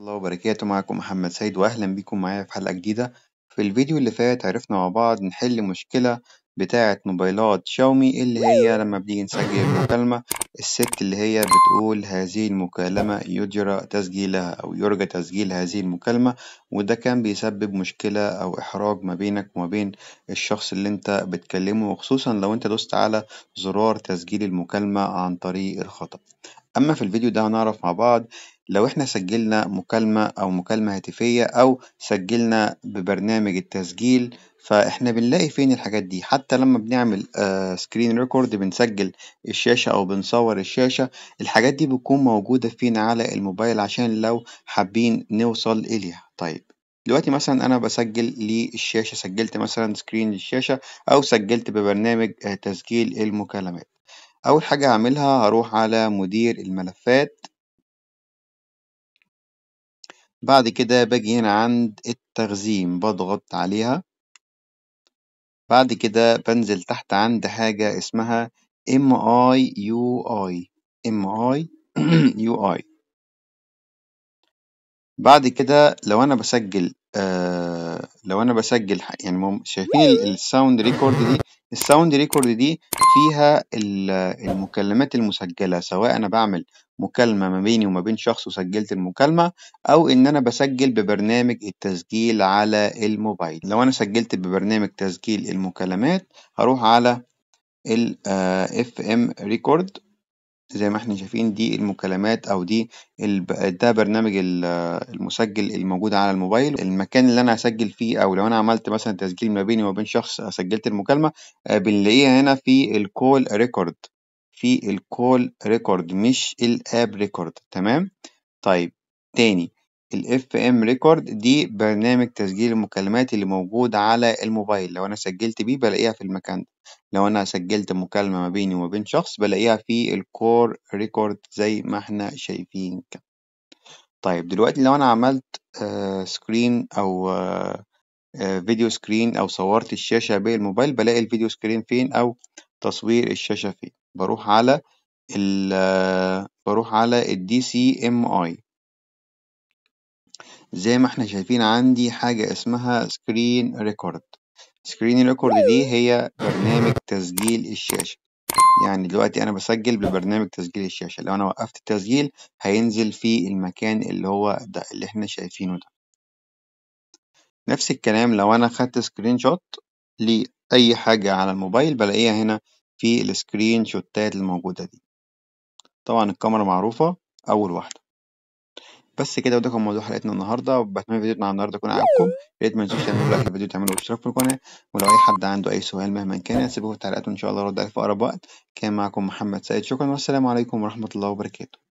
الله وبركاته معكم محمد سيد وأهلا بيكم معايا في حلقة جديدة في الفيديو اللي فات عرفنا مع بعض نحل مشكلة بتاعة موبايلات شاومي اللي هي لما بنيجي نسجل مكالمة الست اللي هي بتقول هذه المكالمة يجرى تسجيلها أو يرجى تسجيل هذه المكالمة وده كان بيسبب مشكلة أو إحراج ما بينك وما بين الشخص اللي أنت بتكلمه وخصوصا لو أنت دوست على زرار تسجيل المكالمة عن طريق الخطأ أما في الفيديو ده هنعرف مع بعض لو احنا سجلنا مكالمة أو مكالمة هاتفية أو سجلنا ببرنامج التسجيل فاحنا بنلاقي فين الحاجات دي حتى لما بنعمل سكرين آه، ريكورد بنسجل الشاشة أو بنصور الشاشة الحاجات دي بتكون موجودة فينا على الموبايل عشان لو حابين نوصل إليها طيب دلوقتي مثلا أنا بسجل للشاشة سجلت مثلا سكرين للشاشة أو سجلت ببرنامج آه، تسجيل المكالمات أول حاجة هعملها هروح على مدير الملفات بعد كده باجي هنا عند التخزين بضغط عليها بعد كده بنزل تحت عند حاجة اسمها MIUI MIUI بعد كده لو انا بسجل آه لو انا بسجل يعني شايفين الساوند ريكورد دي الساوند ريكورد دي فيها المكالمات المسجله سواء انا بعمل مكالمة ما بيني وما بين شخص وسجلت المكالمة أو إن أنا بسجل ببرنامج التسجيل على الموبايل لو أنا سجلت ببرنامج تسجيل المكالمات هروح على الـ آه، FM Record زي ما احنا شايفين دي المكالمات او دي ال... ده برنامج آه، المسجل الموجود على الموبايل المكان اللي انا هسجل فيه او لو انا عملت مثلا تسجيل ما بيني وما بين شخص آه، سجلت المكالمه بنلاقيها هنا في الكول ريكورد في الكول ريكورد مش الاب ريكورد تمام طيب تاني الاف ام ريكورد دي برنامج تسجيل المكالمات اللي موجود على الموبايل لو انا سجلت بيه بلاقيها في المكان ده لو انا سجلت مكالمة ما بيني وما بين شخص بلاقيها في الكور ريكورد زي ما احنا شايفين كده طيب دلوقتي لو انا عملت سكرين آه، او فيديو آه، سكرين آه، او صورت الشاشة بالموبايل بلاقي الفيديو سكرين فين او تصوير الشاشة فين بروح على ال بروح على دي سي ام اي زي ما احنا شايفين عندي حاجة اسمها سكرين ريكورد سكرين ريكورد دي هي برنامج تسجيل الشاشة يعني دلوقتي انا بسجل ببرنامج تسجيل الشاشة لو انا وقفت التسجيل هينزل في المكان اللي هو ده اللي احنا شايفينه ده نفس الكلام لو انا خدت سكرين شوت لأي حاجة على الموبايل بلاقيها هنا في السكرين شوتات الموجودة دي طبعا الكاميرا معروفة أول واحدة بس كده وده كان موضوع حلقتنا النهارده بتمنى فيديونا النهارده يكون عجبكم يا ريت ما تنسوش تعملوا لايك للفيديو تعملوا اشتراك في القناه ولو اي حد عنده اي سؤال مهما كان سيبوه في التعليقات وإن شاء الله ارد عليه في اقرب وقت كان معكم محمد سيد شكرا والسلام عليكم ورحمه الله وبركاته